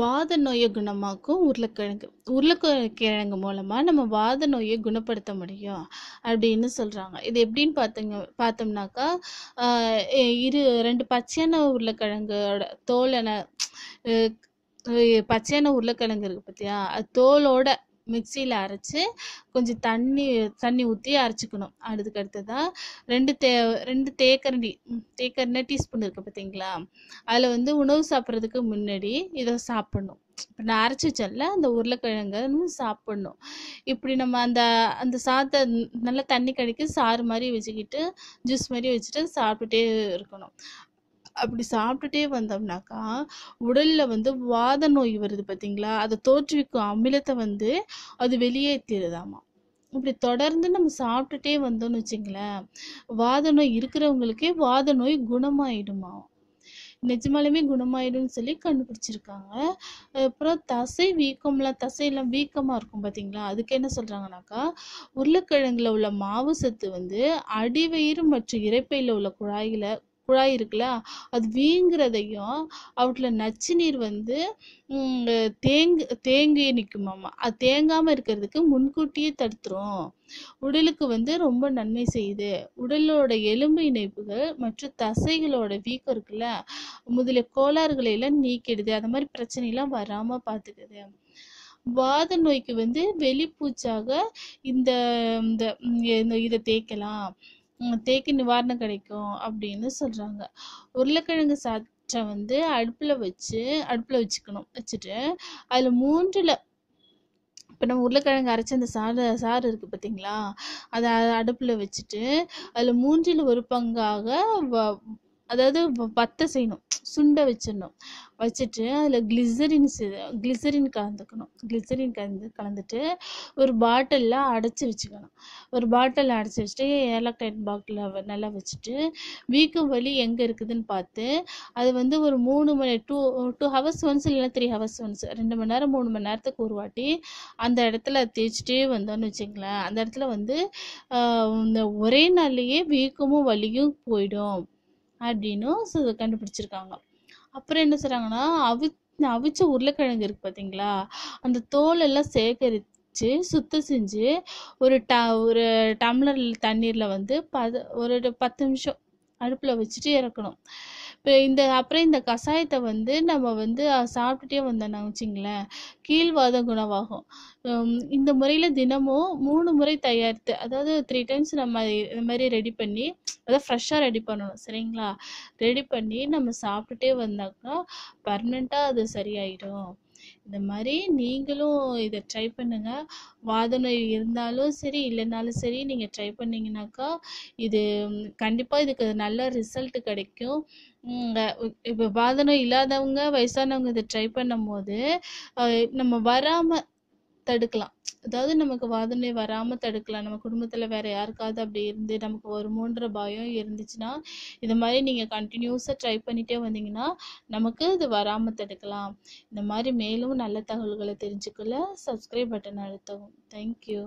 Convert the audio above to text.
வாத நோயை குணமாக்கும் உருளைக்கிழங்கு உருளைக்கிழங்கு மூலமாக நம்ம வாத நோயை குணப்படுத்த முடியும் அப்படின்னு சொல்கிறாங்க இது எப்படின்னு பார்த்தீங்க பார்த்தோம்னாக்கா இரு ரெண்டு பச்சையான உருளைக்கிழங்கோட தோலை பச்சையான உருளைக்கிழங்கு இருக்குது பார்த்தியா அது தோலோட மிக்சியில் அரைச்சி கொஞ்சம் தண்ணி தண்ணி ஊற்றி அரைச்சிக்கணும் அதுக்கு அடுத்ததாக ரெண்டு தே ரெண்டு தேக்கரண்டி தேக்கரண்டி டீஸ்பூன் இருக்குது பார்த்தீங்களா அதில் வந்து உணவு சாப்பிட்றதுக்கு முன்னாடி இதை சாப்பிட்ணும் இப்போ நான் அரைச்சி வச்சல அந்த உருளைக்கிழங்கு சாப்பிட்ணும் இப்படி நம்ம அந்த அந்த சாதத்தை நல்லா தண்ணி கடிக்க சாறு மாதிரி வச்சுக்கிட்டு ஜூஸ் மாதிரி வச்சுட்டு சாப்பிட்டுட்டே இருக்கணும் அப்படி சாப்பிட்டுட்டே வந்தோம்னாக்கா உடலில் வந்து வாத நோய் வருது பார்த்தீங்களா அதை தோற்றுவிக்கும் அமிலத்தை வந்து அது வெளியேற்றிடுதாமா இப்படி தொடர்ந்து நம்ம சாப்பிட்டுட்டே வந்தோம்னு வச்சுங்களேன் வாத நோய் இருக்கிறவங்களுக்கே வாத நோய் குணமாயிடுமா நிஜமாலுமே குணமாயிடும்னு சொல்லி கண்டுபிடிச்சிருக்காங்க அப்புறம் தசை வீக்கம்லாம் தசையெல்லாம் வீக்கமாக இருக்கும் பார்த்தீங்களா அதுக்கு என்ன சொல்கிறாங்கனாக்கா உருளைக்கிழங்குல உள்ள மாவு சத்து வந்து அடிவயிறு மற்றும் இறைப்பையில் உள்ள குழாய்களை குழாய் இருக்குல்ல அது வீங்குறதையும் அவட்டில் நச்சு நீர் வந்து தேங்கு தேங்கி நிற்குமாம்மா அது தேங்காமல் இருக்கிறதுக்கு முன்கூட்டியே தடுத்துரும் உடலுக்கு வந்து ரொம்ப நன்மை செய்யுது உடலோட எலும்பு இணைப்புகள் மற்றும் தசைகளோட வீக்கம் இருக்குல்ல முதலிய கோளாறுகளை எல்லாம் நீக்கிடுது அந்த மாதிரி எல்லாம் வராமல் பார்த்துக்குது வாத நோய்க்கு வந்து வெளிப்பூச்சாக இந்த இந்த இதை தேய்க்கலாம் தேக்கு நிவாரணம் கிடைக்கும் அப்படின்னு சொல்கிறாங்க உருளைக்கிழங்கு சாற்றை வந்து அடுப்பில் வச்சு அடுப்பில் வச்சுக்கணும் வச்சுட்டு அதில் மூன்றில் இப்போ நம்ம உருளைக்கிழங்கு அரைச்சி அந்த சாறு சாறு இருக்குது பார்த்தீங்களா அதை அடுப்பில் வச்சுட்டு அதில் மூன்றில் ஒரு பங்காக வ அதாவது வத்த செய்யணும் சுண்டை வச்சிடணும் வச்சுட்டு அதில் கிளிசரின் கிளிசரின் கலந்துக்கணும் கிளிசரின் கலந்து கலந்துட்டு ஒரு பாட்டிலில் அடைச்சி வச்சுக்கணும் ஒரு பாட்டில் அடைச்சி வச்சுட்டு ஏலக்டைட் பாட்டில் நல்லா வச்சுட்டு வீக்கம் வலி எங்கே இருக்குதுன்னு பார்த்து அது வந்து ஒரு மூணு மணி டூ டூ ஹவர்ஸ் ஒன்ஸ் இல்லைனா த்ரீ ஹவர்ஸ் ஒன்ஸ் ரெண்டு மணி நேரம் மூணு மணி நேரத்துக்கு ஒரு வாட்டி அந்த இடத்துல தேய்ச்சிட்டே வந்தோன்னு வச்சுங்களேன் அந்த இடத்துல வந்து இந்த ஒரே நாள்லேயே வீக்கமும் வலியும் போயிடும் அப்படின்னு கண்டுபிடிச்சிருக்காங்க அப்புறம் என்ன செய்கிறாங்கன்னா அவி அவிச்ச உருளைக்கிழங்கு இருக்குது பார்த்தீங்களா அந்த தோலெல்லாம் சேகரித்து சுத்தம் செஞ்சு ஒரு ட ஒரு டம்ளர் தண்ணீரில் வந்து பத ஒரு பத்து நிமிஷம் அடுப்பில் வச்சுட்டு இறக்கணும் இந்த அப்புறம் இந்த கஷாயத்தை வந்து நம்ம வந்து சாப்பிட்டுட்டே வந்தோம்னா வச்சுங்களேன் கீழ்வாத குணமாகும் இந்த முறையில் தினமும் மூணு முறை தயாரித்து அதாவது த்ரீ டைம்ஸ் நம்ம இந்த மாதிரி ரெடி பண்ணி அதாவது ஃப்ரெஷ்ஷாக ரெடி பண்ணணும் சரிங்களா ரெடி பண்ணி நம்ம சாப்பிட்டுட்டே வந்தாக்கா பர்மனெண்ட்டாக அது சரியாயிடும் இந்த மாதிரி நீங்களும் இதை ட்ரை வாத நோய் இருந்தாலும் சரி இல்லைனாலும் சரி நீங்கள் ட்ரை பண்ணிங்கனாக்கா இது கண்டிப்பாக இதுக்கு நல்ல ரிசல்ட் கிடைக்கும் இப்போ வாதனம் இல்லாதவங்க வயசானவங்க இதை ட்ரை பண்ணும் போது நம்ம வராமல் தடுக்கலாம் அதாவது நமக்கு வாதனை வராமல் தடுக்கலாம் நம்ம குடும்பத்தில் வேற யாருக்காவது அப்படி இருந்து நமக்கு வருமோன்ற பயம் இருந்துச்சுன்னா இது மாதிரி நீங்கள் கண்டினியூஸாக ட்ரை பண்ணிகிட்டே வந்தீங்கன்னா நமக்கு இது வராமல் தடுக்கலாம் இந்த மாதிரி மேலும் நல்ல தகவல்களை தெரிஞ்சுக்கல சப்ஸ்கிரைப் பட்டன் அழுத்தவும் தேங்க்யூ